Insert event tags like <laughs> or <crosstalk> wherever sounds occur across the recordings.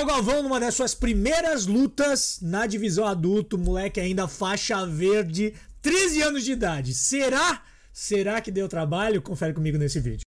o Galvão, numa das suas primeiras lutas na divisão adulto, moleque ainda faixa verde, 13 anos de idade. Será? Será que deu trabalho? Confere comigo nesse vídeo.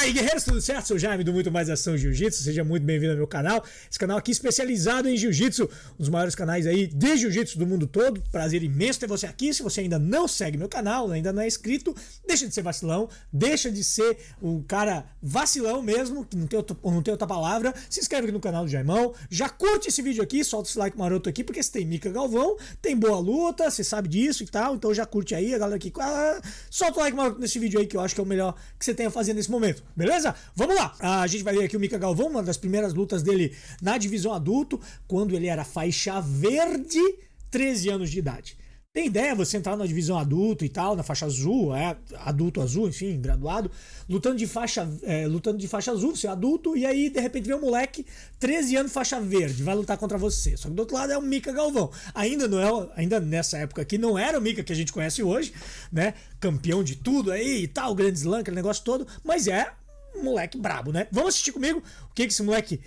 aí, guerreiros, tudo certo? Sou Jaime do Muito Mais Ação Jiu-Jitsu. Seja muito bem-vindo ao meu canal. Esse canal aqui especializado em Jiu-Jitsu, um dos maiores canais aí de Jiu-Jitsu do mundo todo. Prazer imenso ter você aqui. Se você ainda não segue meu canal, ainda não é inscrito, deixa de ser vacilão, deixa de ser um cara vacilão mesmo, que não tem, não tem outra palavra. Se inscreve aqui no canal do Jaimão. Já curte esse vídeo aqui, solta esse like maroto aqui, porque você tem Mica Galvão, tem boa luta, você sabe disso e tal. Então já curte aí, a galera aqui. Ah, solta o like maroto nesse vídeo aí, que eu acho que é o melhor que você tenha a fazer nesse momento. Beleza? Vamos lá. Ah, a gente vai ver aqui o Mika Galvão, uma das primeiras lutas dele na divisão adulto, quando ele era faixa verde, 13 anos de idade. Tem ideia você entrar na divisão adulto e tal, na faixa azul, é, adulto azul, enfim, graduado, lutando de faixa, é, lutando de faixa azul, você é adulto, e aí de repente vem um moleque, 13 anos, faixa verde, vai lutar contra você. Só que do outro lado é o Mika Galvão. Ainda não é, ainda nessa época aqui não era o Mika que a gente conhece hoje, né? Campeão de tudo aí e tal, grande slam, aquele negócio todo, mas é um moleque brabo, né? Vamos assistir comigo o que, que esse moleque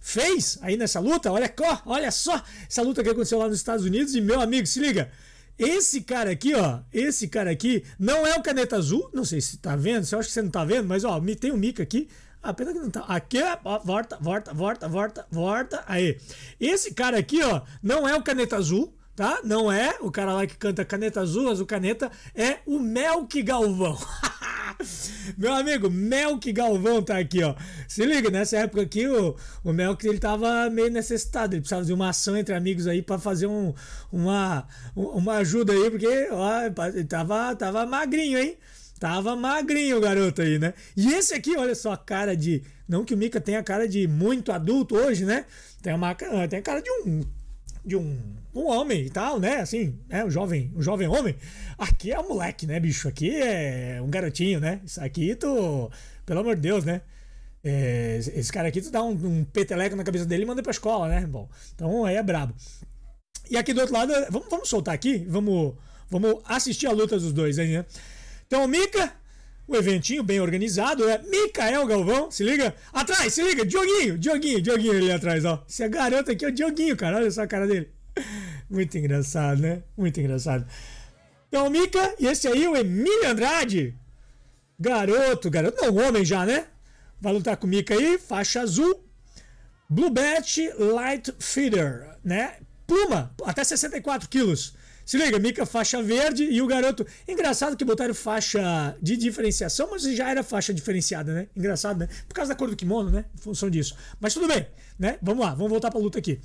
fez aí nessa luta? Olha, olha só essa luta que aconteceu lá nos Estados Unidos. E meu amigo, se liga. Esse cara aqui, ó, esse cara aqui não é o caneta azul, não sei se tá vendo, se eu acho que você não tá vendo, mas ó, tem um mica aqui. Apesar que não tá. Aqui, ó, volta, volta, volta, volta, volta. Aí. Esse cara aqui, ó, não é o caneta azul, tá? Não é o cara lá que canta caneta azul, azul caneta, é o Melk Galvão. <laughs> <laughs> Meu amigo, Melk Galvão tá aqui, ó. Se liga, nessa época aqui, o, o Melk ele tava meio necessitado. Ele precisava de uma ação entre amigos aí para fazer um, uma, uma ajuda aí, porque ó, ele tava, tava magrinho, hein? Tava magrinho o garoto aí, né? E esse aqui, olha só a cara de. Não que o Mika tenha cara de muito adulto hoje, né? Tem, uma, tem a cara de um de um, um homem e tal, né? Assim, né? Um jovem, um jovem homem. Aqui é um moleque, né, bicho? Aqui é um garotinho, né? Isso aqui tu. Pelo amor de Deus, né? É, esse cara aqui tu dá um, um peteleco na cabeça dele e manda pra escola, né? Bom, então aí é brabo. E aqui do outro lado, vamos, vamos soltar aqui, vamos, vamos assistir a luta dos dois aí, né? Então Mika o eventinho bem organizado é Micael Galvão, se liga? Atrás, se liga, Dioguinho, Dioguinho, Dioguinho ali atrás, ó. Você é garanta que é o Dioguinho, cara, olha só a cara dele. Muito engraçado, né? Muito engraçado. Então, o Mica e esse aí, o Emílio Andrade. Garoto, garoto, não, homem já, né? Vai lutar com o Mica aí, faixa azul. Blue Light Feeder, né? Puma, até 64 quilos. Se liga, Mika faixa verde e o garoto. Engraçado que botaram faixa de diferenciação, mas já era faixa diferenciada, né? Engraçado, né? Por causa da cor do kimono, né? Em função disso. Mas tudo bem, né? Vamos lá, vamos voltar pra luta aqui.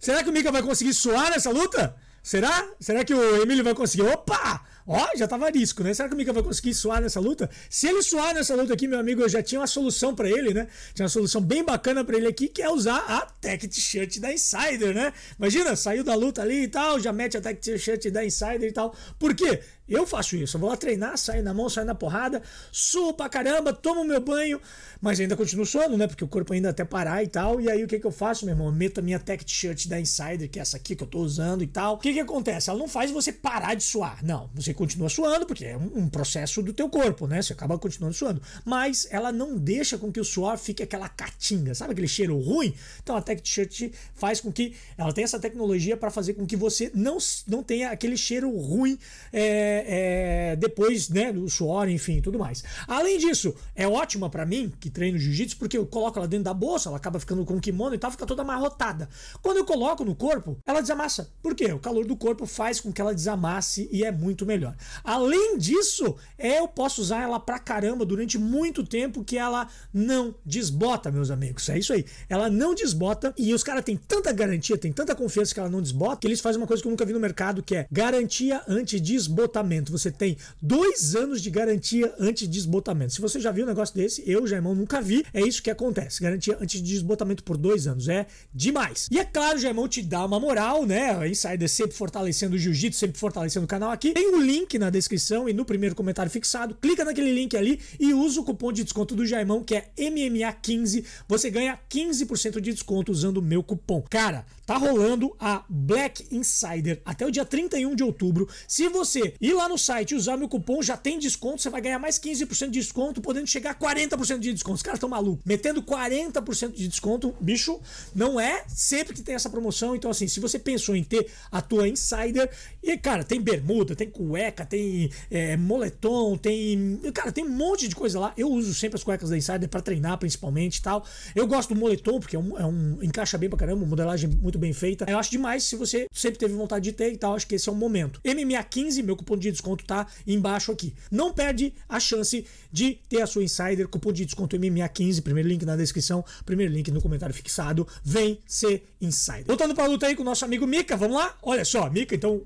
Será que o Mika vai conseguir suar nessa luta? Será? Será que o Emílio vai conseguir? Opa! Ó, já tava a risco, né? Será que o Mika vai conseguir suar nessa luta? Se ele suar nessa luta aqui, meu amigo, eu já tinha uma solução para ele, né? Tinha uma solução bem bacana para ele aqui, que é usar a Tech T-shirt da Insider, né? Imagina, saiu da luta ali e tal, já mete a Tech T-shirt da Insider e tal. Por quê? Eu faço isso. Eu vou lá treinar, saio na mão, saio na porrada, suo pra caramba, tomo meu banho, mas ainda continuo suando, né? Porque o corpo ainda até parar e tal. E aí o que, que eu faço, meu irmão? Eu meto a minha tech t-shirt da Insider, que é essa aqui que eu tô usando e tal. O que, que acontece? Ela não faz você parar de suar. Não, você continua suando, porque é um, processo do teu corpo, né? Você acaba continuando suando. Mas ela não deixa com que o suor fique aquela catinga, sabe aquele cheiro ruim? Então a tech t-shirt faz com que ela tem essa tecnologia para fazer com que você não, não tenha aquele cheiro ruim. É, é, é, depois né, do suor, enfim, tudo mais. Além disso, é ótima para mim que treino jiu-jitsu, porque eu coloco ela dentro da bolsa, ela acaba ficando com o kimono e tal, fica toda amarrotada. Quando eu coloco no corpo, ela desamassa. Por quê? O calor do corpo faz com que ela desamasse e é muito melhor. Além disso, é, eu posso usar ela pra caramba durante muito tempo que ela não desbota, meus amigos. É isso aí. Ela não desbota e os caras têm tanta garantia, tem tanta confiança que ela não desbota, que eles fazem uma coisa que eu nunca vi no mercado, que é garantia anti-desbotamento. Você tem dois anos de garantia antes de desbotamento Se você já viu um negócio desse, eu, Jaimão, nunca vi. É isso que acontece. Garantia antes de desbotamento por dois anos. É demais. E é claro, Jaimão te dá uma moral, né? Insider sempre fortalecendo o jiu-jitsu, sempre fortalecendo o canal aqui. Tem um link na descrição e no primeiro comentário fixado. Clica naquele link ali e usa o cupom de desconto do Jaimão, que é MMA15. Você ganha 15% de desconto usando o meu cupom. Cara, tá rolando a Black Insider até o dia 31 de outubro. Se você ir lá no site e usar meu cupom, já tem desconto, você vai ganhar mais 15% de desconto, podendo chegar a 40% de desconto. Os caras estão malucos. Metendo 40% de desconto, bicho, não é sempre que tem essa promoção. Então, assim, se você pensou em ter a tua Insider, e, cara, tem bermuda, tem cueca, tem é, moletom, tem. Cara, tem um monte de coisa lá. Eu uso sempre as cuecas da Insider para treinar, principalmente e tal. Eu gosto do moletom, porque é um, é um, encaixa bem pra caramba, modelagem muito bem feita. Eu acho demais se você sempre teve vontade de ter e tal. Acho que esse é o momento. MMA15, meu cupom de de desconto tá embaixo aqui. Não perde a chance de ter a sua insider, cupom de desconto MMA15, primeiro link na descrição, primeiro link no comentário fixado. Vem ser insider. Voltando para luta aí com o nosso amigo Mika, vamos lá? Olha só, Mika, então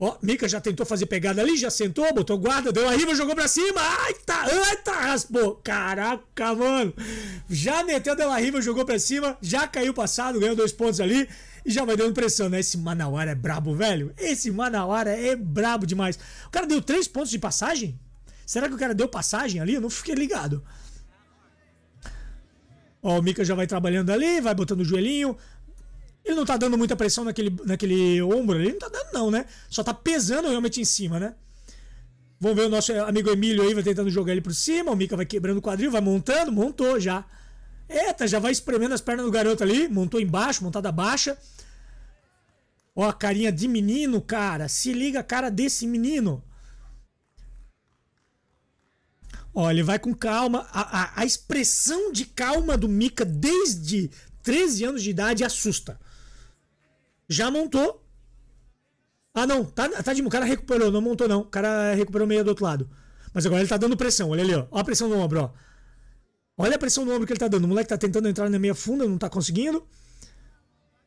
Ó, Mika já tentou fazer pegada ali, já sentou, botou guarda, deu a riva, jogou pra cima. Ai, tá, ai, tá, raspou. Caraca, mano. Já meteu, deu a riva, jogou pra cima, já caiu passado, ganhou dois pontos ali e já vai dando pressão, né? Esse Manauara é brabo, velho. Esse Manauara é brabo demais. O cara deu três pontos de passagem? Será que o cara deu passagem ali? Eu não fiquei ligado. Ó, o Mika já vai trabalhando ali, vai botando o joelhinho, ele não tá dando muita pressão naquele, naquele ombro ali. Não tá dando, não, né? Só tá pesando realmente em cima, né? Vamos ver o nosso amigo Emílio aí, vai tentando jogar ele por cima. O Mika vai quebrando o quadril, vai montando, montou já. Eita, já vai espremendo as pernas do garoto ali. Montou embaixo, montada baixa. Ó, a carinha de menino, cara. Se liga a cara desse menino. Ó, ele vai com calma. A, a, a expressão de calma do Mika desde 13 anos de idade assusta já montou. Ah, não, tá, tá de. O cara recuperou, não montou, não. O cara recuperou meio do outro lado. Mas agora ele tá dando pressão, olha ali, ó. Olha a pressão no ombro, ó. Olha a pressão no ombro que ele tá dando. O moleque tá tentando entrar na meia funda, não tá conseguindo.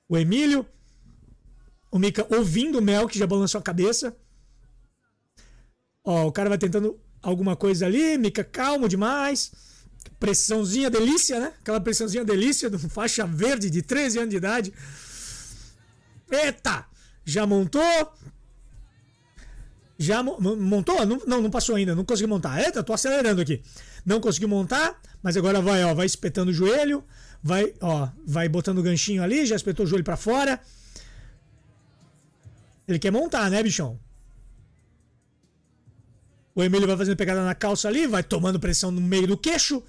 O Emílio. O Mika ouvindo o Mel, que já balançou a cabeça. Ó, o cara vai tentando alguma coisa ali. Mika calmo demais. Pressãozinha delícia, né? Aquela pressãozinha delícia do faixa verde de 13 anos de idade. Eita! Já montou? Já montou? Não, não, não passou ainda, não consegui montar. Eita, tô acelerando aqui. Não consegui montar, mas agora vai, ó, vai espetando o joelho, vai, ó, vai botando o ganchinho ali, já espetou o joelho para fora. Ele quer montar, né, bichão? O Emílio vai fazendo pegada na calça ali, vai tomando pressão no meio do queixo.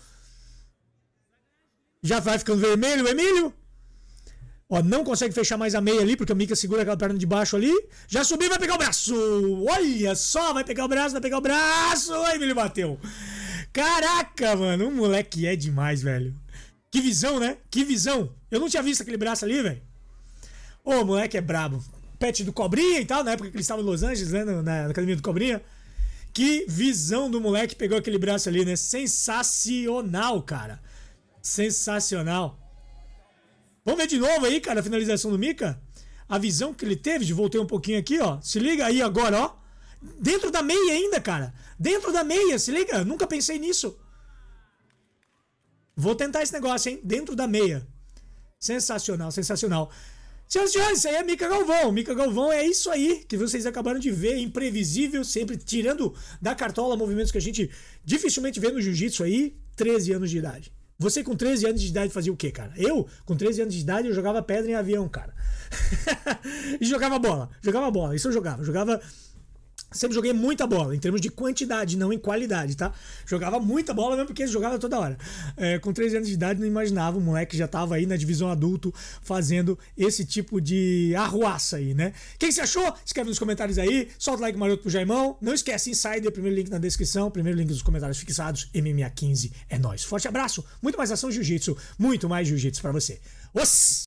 Já vai ficando vermelho o Emílio. Ó, não consegue fechar mais a meia ali, porque o Mika segura aquela perna de baixo ali. Já subiu, vai pegar o braço. Olha só, vai pegar o braço, vai pegar o braço. Ai, ele bateu. Caraca, mano, o um moleque é demais, velho. Que visão, né? Que visão. Eu não tinha visto aquele braço ali, velho. Ô, moleque é brabo. Pet do Cobrinha e tal, na época que ele estava em Los Angeles, né? na academia do Cobrinha. Que visão do moleque pegou aquele braço ali, né? Sensacional, cara. Sensacional. Vamos ver de novo aí, cara, a finalização do Mika? A visão que ele teve, de voltei um pouquinho aqui, ó. Se liga aí agora, ó. Dentro da meia ainda, cara. Dentro da meia, se liga. Nunca pensei nisso. Vou tentar esse negócio, hein? Dentro da meia. Sensacional, sensacional. Senhoras e senhores, isso aí é Mika Galvão. Mika Galvão é isso aí que vocês acabaram de ver, imprevisível, sempre tirando da cartola movimentos que a gente dificilmente vê no jiu-jitsu aí, 13 anos de idade. Você com 13 anos de idade fazia o quê, cara? Eu, com 13 anos de idade, eu jogava pedra em avião, cara. <laughs> e jogava bola, jogava bola, isso eu jogava. Jogava Sempre joguei muita bola, em termos de quantidade, não em qualidade, tá? Jogava muita bola mesmo porque jogava toda hora. É, com 13 anos de idade, não imaginava, o moleque já tava aí na divisão adulto fazendo esse tipo de arruaça aí, né? Quem se achou? Escreve nos comentários aí, solta o like maroto pro Jaimão. Não esquece, insider, primeiro link na descrição, primeiro link nos comentários fixados, MMA15 é nós. Forte abraço, muito mais ação jiu-jitsu, muito mais jiu-jitsu para você. Os!